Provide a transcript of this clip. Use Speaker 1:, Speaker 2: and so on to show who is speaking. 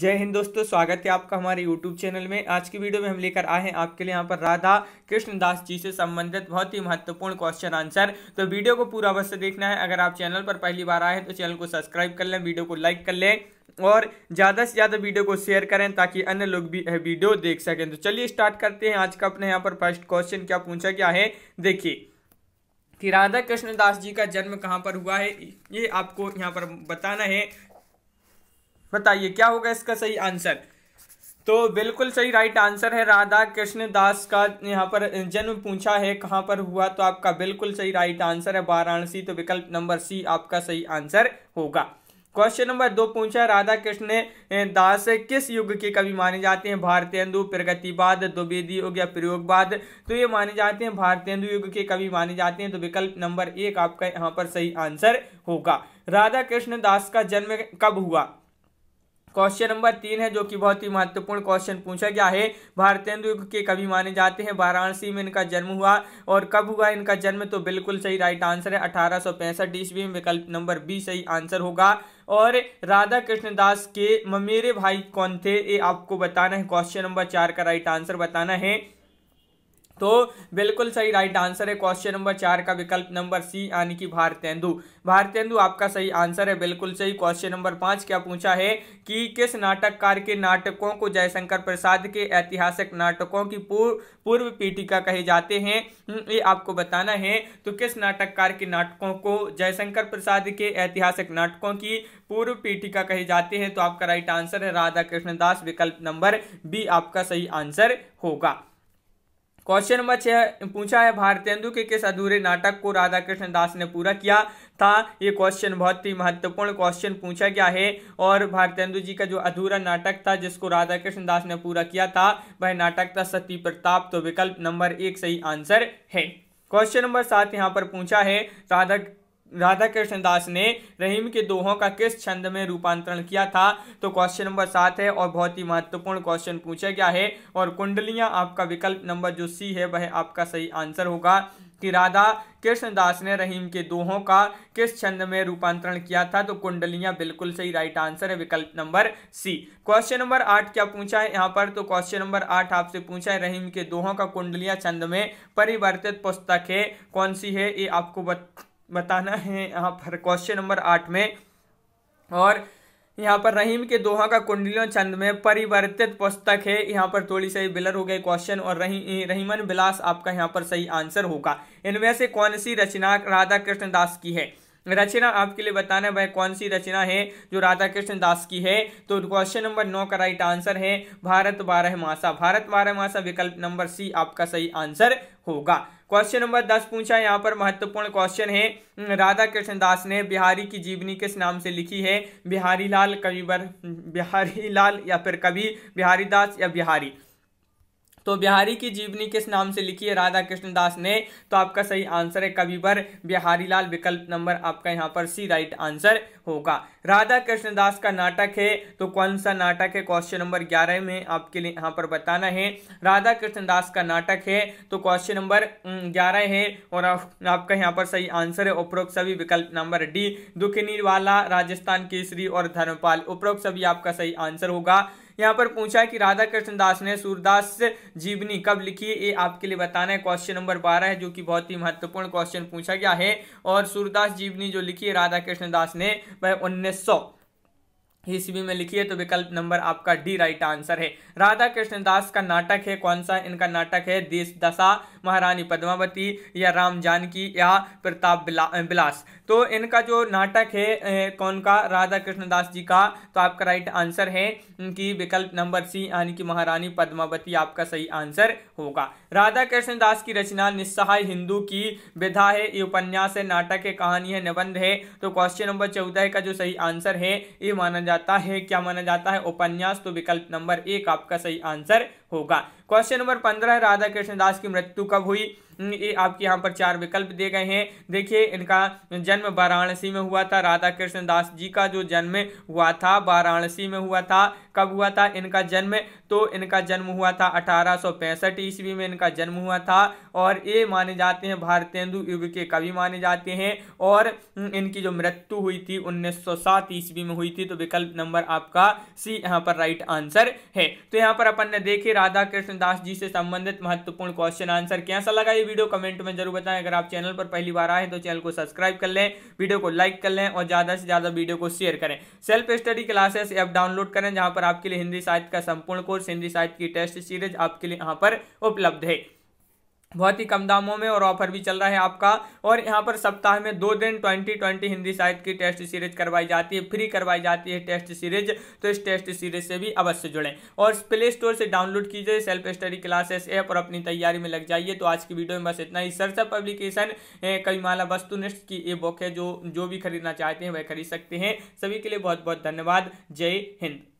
Speaker 1: जय हिंद दोस्तों स्वागत है आपका हमारे यूट्यूब चैनल में आज की वीडियो में हम लेकर आए हैं आपके लिए यहाँ पर राधा कृष्णदास जी से संबंधित बहुत ही महत्वपूर्ण क्वेश्चन आंसर तो वीडियो को पूरा अवश्य देखना है अगर आप चैनल पर पहली बार आए हैं तो चैनल को सब्सक्राइब कर लें वीडियो को लाइक कर लें और ज़्यादा से ज़्यादा वीडियो को शेयर करें ताकि अन्य लोग भी यह वीडियो देख सकें तो चलिए स्टार्ट करते हैं आज का अपने यहाँ पर फर्स्ट क्वेश्चन क्या पूछा गया है देखिए कि राधा कृष्णदास जी का जन्म कहाँ पर हुआ है ये आपको यहाँ पर बताना है बताइए क्या होगा इसका सही आंसर तो बिल्कुल सही राइट आंसर है राधा कृष्ण दास का यहाँ पर जन्म पूछा है कहाँ पर हुआ तो आपका बिल्कुल सही राइट आंसर है वाराणसी तो विकल्प नंबर सी आपका सही आंसर होगा क्वेश्चन नंबर दो पूछा राधा कृष्ण दास किस युग के कवि माने जाते हैं भारतीय हिंदू प्रगतिवाद द्विवेदी युग या प्रयोगवाद तो ये माने जाते हैं भारतीय युग के कवि माने जाते हैं तो विकल्प नंबर एक आपका यहाँ पर सही आंसर होगा राधा कृष्ण दास का जन्म कब हुआ क्वेश्चन नंबर तीन है जो कि बहुत ही महत्वपूर्ण क्वेश्चन पूछा गया है भारतेंदु के कवि माने जाते हैं वाराणसी में इनका जन्म हुआ और कब हुआ इनका जन्म तो बिल्कुल सही राइट आंसर है अठारह सौ पैंसठ ईस्वी में विकल्प नंबर बी सही आंसर होगा और राधा कृष्ण दास के ममेरे भाई कौन थे ये आपको बताना है क्वेश्चन नंबर चार का राइट आंसर बताना है तो बिल्कुल सही राइट आंसर है क्वेश्चन नंबर चार का विकल्प नंबर सी यानी कि भारतेंदु भारतेंदु आपका सही आंसर है बिल्कुल सही क्वेश्चन नंबर पाँच क्या पूछा है कि किस नाटककार के नाटकों को जयशंकर प्रसाद के ऐतिहासिक नाटकों की पूर्व पूर्व पीठिका कहे जाते हैं हम्म, ये आपको बताना है तो किस नाटककार के नाटकों को जयशंकर प्रसाद के ऐतिहासिक नाटकों की पूर्व पीठिका कहे जाते हैं तो आपका राइट आंसर है राधा कृष्णदास विकल्प नंबर बी आपका सही आंसर होगा क्वेश्चन नंबर छह पूछा है भारतेंदु के किस अधूरे नाटक को राधा कृष्ण दास ने पूरा किया था ये क्वेश्चन बहुत ही महत्वपूर्ण क्वेश्चन पूछा गया है और भारतेंदु जी का जो अधूरा नाटक था जिसको राधा कृष्ण दास ने पूरा किया था वह नाटक था सती प्रताप तो विकल्प नंबर एक सही आंसर है क्वेश्चन नंबर सात यहाँ पर पूछा है राधा राधा कृष्ण दास ने रहीम के दोहों का किस छंद में रूपांतरण किया था तो क्वेश्चन नंबर सात है और बहुत ही महत्वपूर्ण क्वेश्चन पूछा गया है और कुंडलियां आपका विकल्प नंबर जो सी है वह आपका सही आंसर होगा कि राधा कृष्णदास ने रहीम के दोहों का किस छंद में रूपांतरण किया था तो कुंडलियां बिल्कुल सही राइट आंसर है विकल्प नंबर सी क्वेश्चन नंबर आठ क्या पूछा है यहाँ पर तो क्वेश्चन नंबर आठ आपसे पूछा है रहीम के दोहों का कुंडलियां छंद में परिवर्तित पुस्तक है कौन सी है ये आपको बत... बताना है यहाँ पर क्वेश्चन नंबर आठ में और यहाँ पर रहीम के दोहा का कुंडलियों छंद में परिवर्तित पुस्तक है यहाँ पर थोड़ी सही बिलर हो गए क्वेश्चन और रही रहीमन बिलास आपका यहाँ पर सही आंसर होगा इनमें से कौन सी रचना राधा कृष्ण दास की है रचना आपके लिए बताना वह कौन सी रचना है जो राधा कृष्ण दास की है तो क्वेश्चन नंबर नौ का राइट आंसर है भारत बारह मासा भारत बारह मासा विकल्प नंबर सी आपका सही आंसर होगा क्वेश्चन नंबर दस पूछा यहाँ पर महत्वपूर्ण क्वेश्चन है हम्म, राधा कृष्ण दास ने बिहारी की जीवनी किस नाम से लिखी है बिहारी लाल कवि बिहारी लाल या फिर कवि बिहारी दास या बिहारी तो बिहारी की जीवनी किस नाम से लिखी है राधा कृष्ण दास ने तो आपका सही आंसर है कवि पर बिहारी लाल विकल्प नंबर आपका यहाँ पर सी राइट आंसर होगा राधा कृष्ण दास का नाटक है तो कौन सा नाटक है क्वेश्चन नंबर ग्यारह में आपके लिए यहाँ पर बताना है राधा कृष्ण दास का नाटक है तो क्वेश्चन नंबर ग्यारह है और आपका यहाँ पर सही आंसर है उपरोक्त सभी विकल्प नंबर डी वाला राजस्थान केसरी और धर्मपाल उपरोक्त सभी आपका सही आंसर होगा यहाँ पर पूछा कि राधा कृष्ण दास ने सूरदास जीवनी कब लिखी है ये आपके लिए बताना है क्वेश्चन नंबर बारह है जो कि बहुत ही महत्वपूर्ण क्वेश्चन पूछा गया है और सूरदास जीवनी जो लिखी है राधा कृष्ण दास ने वह उन्नीस ही में लिखी है तो विकल्प नंबर आपका डी राइट आंसर है राधा कृष्ण दास का नाटक है कौन सा इनका नाटक है देश दशा महारानी पद्मावती या राम जानकी या प्रताप बिला, बिलास तो इनका जो नाटक है कौन का राधा कृष्ण दास जी का तो आपका राइट आंसर है कि विकल्प नंबर सी यानी कि महारानी पद्मावती आपका सही आंसर होगा राधा कृष्ण दास की रचना निस्सहाय हिंदू की विधा है ये उपन्यास है नाटक है कहानी है निबंध है तो क्वेश्चन नंबर चौदह का जो सही आंसर है ये माना जा जाता है क्या माना जाता है उपन्यास तो विकल्प नंबर एक आपका सही आंसर होगा क्वेश्चन नंबर पंद्रह राधा कृष्ण दास की मृत्यु कब हुई हम्म, ये आपके यहाँ पर चार विकल्प दिए गए हैं देखिए इनका जन्म वाराणसी में हुआ था राधा कृष्ण दास जी का जो जन्म हुआ था वाराणसी में हुआ था कब हुआ था इनका जन्म तो इनका जन्म हुआ था अठारह ईस्वी में इनका जन्म हुआ था और ये माने जाते हैं भारतेंदु युग के कवि माने जाते हैं और हम्म, इनकी जो मृत्यु हुई थी उन्नीस ईस्वी में हुई थी तो विकल्प नंबर आपका सी यहाँ पर राइट आंसर है तो यहाँ पर अपन ने देखे राधा कृष्ण दास जी से संबंधित महत्वपूर्ण क्वेश्चन आंसर कैसा लगा ये वीडियो कमेंट में जरूर बताएं अगर आप चैनल पर पहली बार आए तो चैनल को सब्सक्राइब कर लें वीडियो को लाइक कर लें और ज़्यादा से ज़्यादा वीडियो को शेयर करें self study classes app download करें जहां पर आपके लिए हिंदी साहित्य का संपूर्ण कोर्स हिंदी साहित्य की टेस्ट सीरीज आपके लिए यहाँ पर उपलब्ध है बहुत ही कम दामों में और ऑफर भी चल रहा है आपका और यहाँ पर सप्ताह में दो दिन ट्वेंटी ट्वेंटी हिंदी साहित्य की टेस्ट सीरीज करवाई जाती है फ्री करवाई जाती है टेस्ट सीरीज तो इस टेस्ट सीरीज से भी अवश्य जुड़ें और प्ले स्टोर से डाउनलोड कीजिए सेल्फ स्टडी क्लासेस ऐप और अपनी तैयारी में लग जाइए तो आज की वीडियो में बस इतना ही सरसा पब्लिकेशन कई माला वस्तुनिष्ठ की ई बुक है जो जो भी खरीदना चाहते हैं वह खरीद सकते हैं सभी के लिए बहुत बहुत धन्यवाद जय हिंद